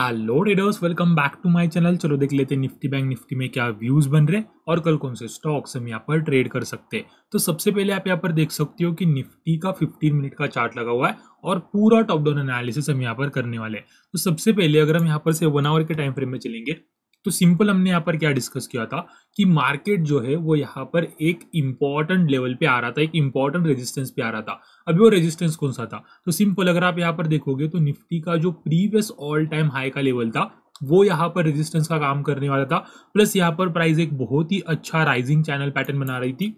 Hello readers welcome back to my channel चलो देख लेते हैं निफ्टी बैंक निफ्टी में क्या व्यूज बन रहे और कल कौन से स्टॉक्स हम यहाँ पर ट्रेड कर सकते हैं तो सबसे पहले आप यहाँ पर देख सकते हो कि निफ्टी का 15 मिनट का चार्ट लगा हुआ है और पूरा टॉप डाउन एनालिसिस हम यहाँ पर करने वाले हैं तो सबसे पहले अगर हम यहाँ पर से वन आवर के टाइम फ्रेम में चलेंगे तो सिंपल हमने यहाँ पर क्या डिस्कस किया था कि मार्केट जो है वो यहाँ पर एक इम्पॉर्टेंट लेवल पे आ रहा था एक इम्पॉर्टेंट रेजिस्टेंस पे आ रहा था अभी वो रेजिस्टेंस कौन सा था तो सिंपल अगर आप यहाँ पर देखोगे तो निफ्टी का जो प्रीवियस ऑल टाइम हाई का लेवल था वो यहाँ पर रेजिस्टेंस का काम करने वाला था प्लस यहाँ पर प्राइस एक बहुत ही अच्छा राइजिंग चैनल पैटर्न बना रही थी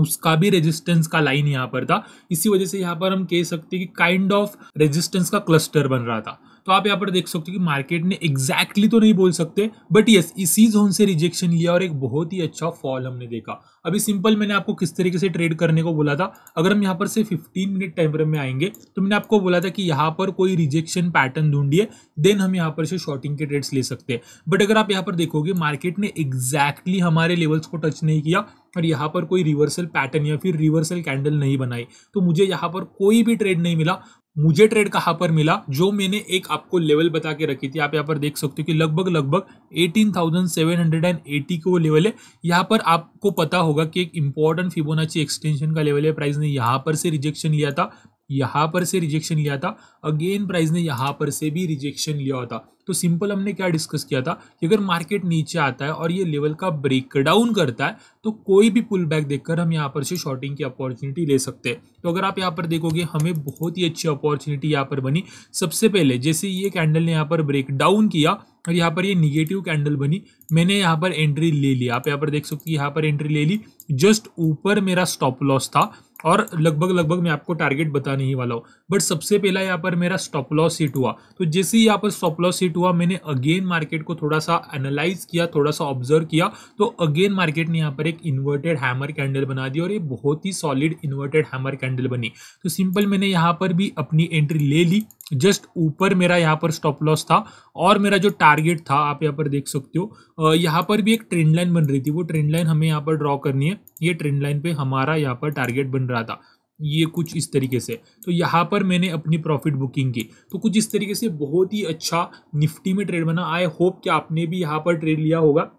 उसका भी रेजिस्टेंस का लाइन यहाँ पर था इसी वजह से यहाँ पर हम कह सकते हैं कि काइंड ऑफ रेजिस्टेंस का क्लस्टर बन रहा था तो आप यहाँ पर देख सकते हो कि मार्केट ने एग्जैक्टली तो नहीं बोल सकते बट यस इसी जोन से रिजेक्शन लिया और एक बहुत ही अच्छा फॉल हमने देखा अभी सिंपल मैंने आपको किस तरीके से ट्रेड करने को बोला था अगर हम यहाँ पर से 15 मिनट टाइम फ्रेम में आएंगे तो मैंने आपको बोला था कि यहाँ पर कोई रिजेक्शन पैटर्न ढूंढिए देन हम यहाँ पर से शॉर्टिंग के ट्रेड्स ले सकते हैं बट अगर आप यहाँ पर देखोगे मार्केट ने एग्जैक्टली हमारे लेवल्स को टच नहीं किया और यहाँ पर कोई रिवर्सल पैटर्न या फिर रिवर्सल कैंडल नहीं बनाई तो मुझे यहाँ पर कोई भी ट्रेड नहीं मिला मुझे ट्रेड कहाँ पर मिला जो मैंने एक आपको लेवल बता के रखी थी आप यहाँ पर देख सकते हो कि लगभग लगभग 18,780 का वो लेवल है यहाँ पर आपको पता होगा कि एक इंपॉर्टेंट फिबोनाची एक्सटेंशन का लेवल है प्राइस ने यहाँ पर से रिजेक्शन लिया था यहाँ पर से रिजेक्शन लिया था अगेन प्राइस ने यहाँ पर से भी रिजेक्शन लिया होता तो सिंपल हमने क्या डिस्कस किया था कि अगर मार्केट नीचे आता है और ये लेवल का ब्रेकडाउन करता है तो कोई भी पुल बैक देखकर हम यहाँ पर से शॉर्टिंग की अपॉर्चुनिटी ले सकते हैं तो अगर आप यहाँ पर देखोगे हमें बहुत ही अच्छी अपॉर्चुनिटी यहाँ पर बनी सबसे पहले जैसे ये कैंडल ने यहाँ पर ब्रेक डाउन किया और यहाँ पर ये निगेटिव कैंडल बनी मैंने यहाँ पर एंट्री ले ली आप यहाँ पर देख सकते यहाँ पर एंट्री ले ली जस्ट ऊपर मेरा स्टॉप लॉस था और लगभग लगभग मैं आपको टारगेट बताने ही वाला हूँ बट सबसे पहला यहाँ पर मेरा स्टॉप लॉस हिट हुआ तो जैसे ही यहाँ पर स्टॉप लॉस हिट हुआ मैंने अगेन मार्केट को थोड़ा सा एनालाइज किया थोड़ा सा ऑब्जर्व किया तो अगेन मार्केट ने यहाँ पर एक इन्वर्टेड हैमर कैंडल बना दी और ये बहुत ही सॉलिड इन्वर्टेड हैमर कैंडल बनी तो सिंपल मैंने यहाँ पर भी अपनी एंट्री ले ली जस्ट ऊपर मेरा यहाँ पर स्टॉप लॉस था और मेरा जो टारगेट था आप यहाँ पर देख सकते हो यहाँ पर भी एक ट्रेंड लाइन बन रही थी वो ट्रेंड लाइन हमें यहाँ पर ड्रॉ करनी है ये ट्रेंड लाइन पे हमारा यहाँ पर टारगेट बन रहा था ये कुछ इस तरीके से तो यहाँ पर मैंने अपनी प्रॉफिट बुकिंग की तो कुछ इस तरीके से बहुत ही अच्छा निफ्टी में ट्रेड बना आई होप कि आपने भी यहाँ पर ट्रेड लिया होगा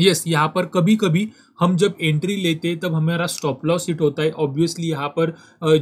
यस yes, यहाँ पर कभी कभी हम जब एंट्री लेते हैं तब हमारा स्टॉप लॉस हिट होता है ऑब्वियसली यहाँ पर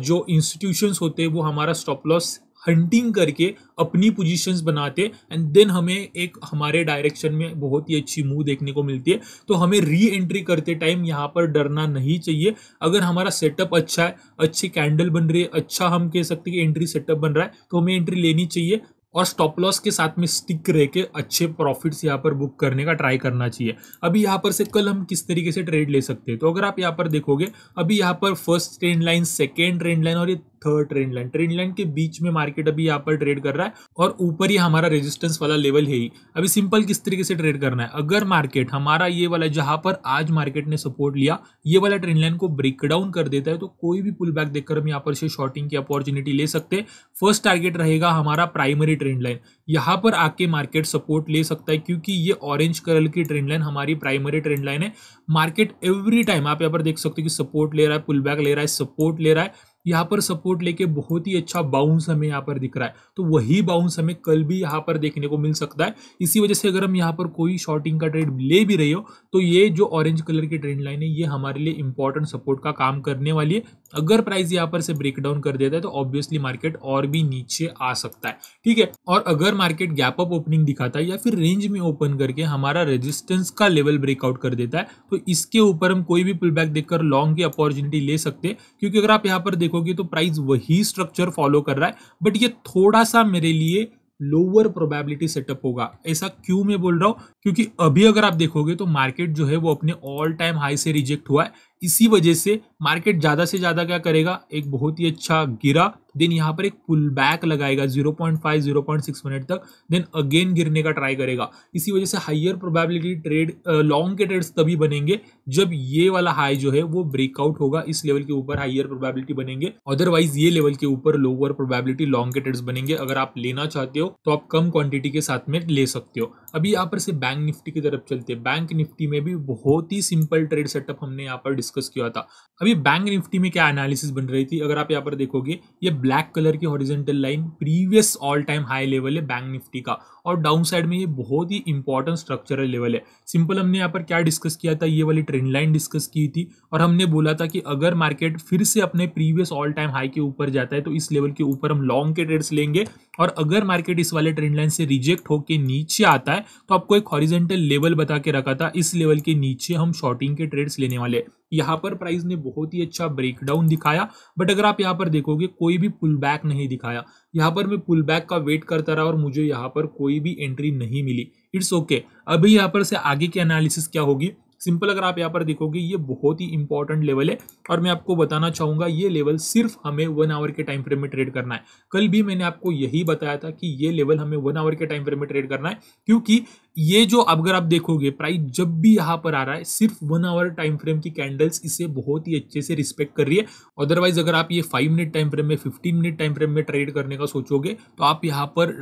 जो इंस्टीट्यूशंस होते हैं वो हमारा स्टॉप लॉस हंटिंग करके अपनी पोजीशंस बनाते एंड देन हमें एक हमारे डायरेक्शन में बहुत ही अच्छी मूव देखने को मिलती है तो हमें री एंट्री करते टाइम यहाँ पर डरना नहीं चाहिए अगर हमारा सेटअप अच्छा है अच्छी कैंडल बन रही है अच्छा हम कह सकते हैं कि एंट्री सेटअप बन रहा है तो हमें एंट्री लेनी चाहिए और स्टॉप लॉस के साथ में स्टिक रह के अच्छे प्रॉफिट्स यहाँ पर बुक करने का ट्राई करना चाहिए अभी यहाँ पर से कल हम किस तरीके से ट्रेड ले सकते हैं तो अगर आप यहाँ पर देखोगे अभी यहाँ पर first trend line second trend line और ये third trend line trend line के बीच में मार्केट अभी यहाँ पर ट्रेड कर रहा है और ऊपर ही हमारा रेजिस्टेंस वाला लेवल है ही अभी सिंपल किस तरीके से ट्रेड करना है अगर मार्केट हमारा ये वाला जहां पर आज मार्केट ने सपोर्ट लिया ये वाला ट्रेंड लाइन को ब्रेक डाउन कर देता है तो कोई भी पुल बैक देखकर हम यहाँ पर से शॉर्टिंग की अपॉर्चुनिटी ले सकते हैं फर्स्ट टारगेट रहेगा हमारा प्राइमरी ट्रेंड लाइन यहाँ पर आके मार्केट सपोर्ट ले सकता है क्योंकि ये ऑरेंज कलर की ट्रेंड लाइन हमारी प्राइमरी ट्रेंड लाइन है मार्केट एवरी टाइम आप यहाँ पर देख सकते हो कि सपोर्ट ले रहा है पुल बैक ले रहा है सपोर्ट ले रहा है यहाँ पर सपोर्ट लेके बहुत ही अच्छा बाउंस हमें यहाँ पर दिख रहा है तो वही बाउंस हमें कल भी यहाँ पर देखने को मिल सकता है इसी वजह से अगर हम यहाँ पर कोई शॉर्टिंग का ट्रेड ले भी रहे हो तो ये जो ऑरेंज कलर की ट्रेंड लाइन है ये हमारे लिए इंपॉर्टेंट सपोर्ट का काम करने वाली है अगर प्राइस यहाँ पर से ब्रेक डाउन कर देता है तो ऑब्वियसली मार्केट और भी नीचे आ सकता है ठीक है और अगर मार्केट गैप अप ओपनिंग दिखाता है या फिर रेंज में ओपन करके हमारा रेजिस्टेंस का लेवल ब्रेकआउट कर देता है तो इसके ऊपर हम कोई भी पुल देखकर लॉन्ग की अपॉर्चुनिटी ले सकते हैं क्योंकि अगर आप यहाँ पर देखोगे तो प्राइस वही स्ट्रक्चर फॉलो कर रहा है बट ये थोड़ा सा मेरे लिए लोअर प्रोबेबिलिटी सेटअप होगा ऐसा क्यों मैं बोल रहा हूँ क्योंकि अभी अगर आप देखोगे तो मार्केट जो है वो अपने ऑल टाइम हाई से रिजेक्ट हुआ है इसी वजह से मार्केट ज़्यादा से ज़्यादा क्या करेगा एक बहुत ही अच्छा गिरा देन यहाँ पर एक पुल बैक लगाएगा 0.5 0.6 मिनट तक देन अगेन गिरने का ट्राई करेगा इसी वजह से हाइयर प्रोबेबिलिटी ट्रेड लॉन्ग के ट्रेड्स तभी बनेंगे जब ये वाला हाई जो है वो ब्रेकआउट होगा इस लेवल के ऊपर हाइयर प्रोबेबिलिटी बनेंगे अदरवाइज ये लेवल के ऊपर लोअर प्रोबेबिलिटी लॉन्ग के ट्रेड्स बनेंगे अगर आप लेना चाहते हो तो आप कम क्वांटिटी के साथ में ले सकते हो अभी यहाँ पर से बैंक निफ्टी की तरफ चलते हैं बैंक निफ्टी में भी बहुत ही सिंपल ट्रेड सेटअप हमने यहाँ पर डिस्कस किया था अभी बैंक निफ्टी में क्या एनालिसिस बन रही थी अगर आप यहाँ पर देखोगे ये ब्लैक कलर की horizontal line previous all time high level है बैंक निफ्टी का और डाउन साइड में ये बहुत ही इंपॉर्टेंट स्ट्रक्चरल लेवल है सिंपल हमने यहाँ पर क्या डिस्कस किया था ये वाली ट्रेंड लाइन डिस्कस की थी और हमने बोला था कि अगर मार्केट फिर से अपने प्रीवियस ऑल टाइम हाई के ऊपर जाता है तो इस लेवल के ऊपर हम लॉन्ग के ट्रेड्स लेंगे और अगर मार्केट इस वाले ट्रेंड लाइन से रिजेक्ट होकर नीचे आता है तो आपको एक हॉरिजेंटल लेवल बता के रखा था इस लेवल के नीचे हम शॉर्टिंग के ट्रेड्स लेने वाले यहाँ पर प्राइस ने बहुत ही अच्छा ब्रेकडाउन दिखाया बट अगर आप यहाँ पर देखोगे कोई भी पुल बैक नहीं दिखाया यहाँ पर मैं पुल बैक का वेट करता रहा और मुझे यहाँ पर कोई भी एंट्री नहीं मिली इट्स ओके okay. अभी यहाँ पर से आगे की एनालिसिस क्या होगी सिंपल अगर आप यहाँ पर देखोगे ये बहुत ही इंपॉर्टेंट लेवल है और मैं आपको बताना चाहूँगा ये लेवल सिर्फ हमें वन आवर के टाइम फ्रेम में ट्रेड करना है कल भी मैंने आपको यही बताया था कि ये लेवल हमें वन आवर के टाइम फ्रेम में ट्रेड करना है क्योंकि ये जो अगर आप देखोगे प्राइस जब भी यहाँ पर आ रहा है सिर्फ वन आवर टाइम फ्रेम की कैंडल्स इसे बहुत ही अच्छे से रिस्पेक्ट कर रही है अदरवाइज अगर आप ये फाइव मिनट टाइम फ्रेम में फिफ्टीन मिनट टाइम फ्रेम में ट्रेड करने का सोचोगे तो आप यहाँ पर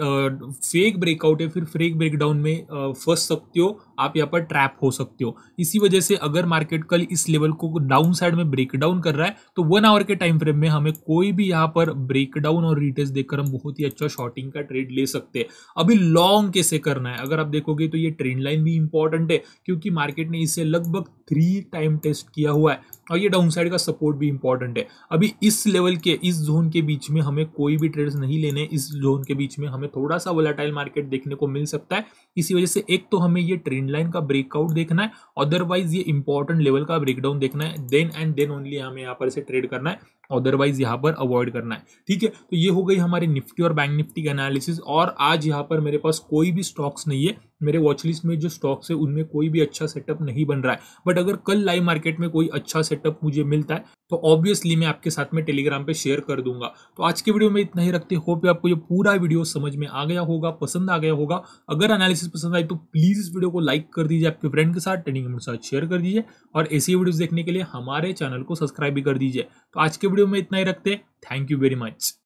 फेक ब्रेकआउट या फिर फेक ब्रेकडाउन में फंस सकते हो आप यहाँ पर ट्रैप हो सकते हो इसी वजह से अगर मार्केट कल इस लेवल को डाउन साइड में ब्रेक ब्रेकडाउन कर रहा है तो वन आवर के टाइम फ्रेम में हमें कोई भी यहाँ पर ब्रेकडाउन और रिटेस देखकर हम बहुत ही अच्छा शॉर्टिंग का ट्रेड ले सकते हैं अभी लॉन्ग कैसे करना है अगर आप देखोगे तो ये ट्रेंड लाइन भी इंपॉर्टेंट है क्योंकि मार्केट ने इसे लगभग थ्री टाइम टेस्ट किया हुआ है और ये डाउन साइड का सपोर्ट भी इंपॉर्टेंट है अभी इस लेवल के इस जोन के बीच में हमें कोई भी ट्रेड्स नहीं लेने इस जोन के बीच में हमें थोड़ा सा वोलाटाइल मार्केट देखने को मिल सकता है इसी वजह से एक तो हमें ये ट्रेंड लाइन का ब्रेकआउट देखना है अदरवाइज ये इंपॉर्टेंट लेवल का ब्रेकडाउन देखना है then and then only only हमें यहाँ पर इसे ट्रेड करना है अदरवाइज यहाँ पर अवॉइड करना है ठीक है तो ये हो गई हमारे निफ्टी और बैंक निफ्टी का एनालिसिस और आज यहाँ पर मेरे पास कोई भी स्टॉक्स नहीं है मेरे वॉचलिस्ट में जो स्टॉक्स है उनमें कोई भी अच्छा सेटअप नहीं बन रहा है बट अगर कल लाइव मार्केट में कोई अच्छा सेटअप मुझे मिलता है तो ऑब्वियसली मैं आपके साथ में टेलीग्राम पे शेयर कर दूंगा तो आज के वीडियो में इतना ही रखते होप आपको ये पूरा वीडियो समझ में आ गया होगा पसंद आ गया होगा अगर एनालिसिस पसंद आई तो प्लीज़ इस वीडियो को लाइक कर दीजिए आपके फ्रेंड के साथ ट्रेनिंग के साथ शेयर कर दीजिए और ऐसी वीडियो देखने के लिए हमारे चैनल को सब्सक्राइब भी कर दीजिए तो आज के वीडियो में इतना ही रखते हैं थैंक यू वेरी मच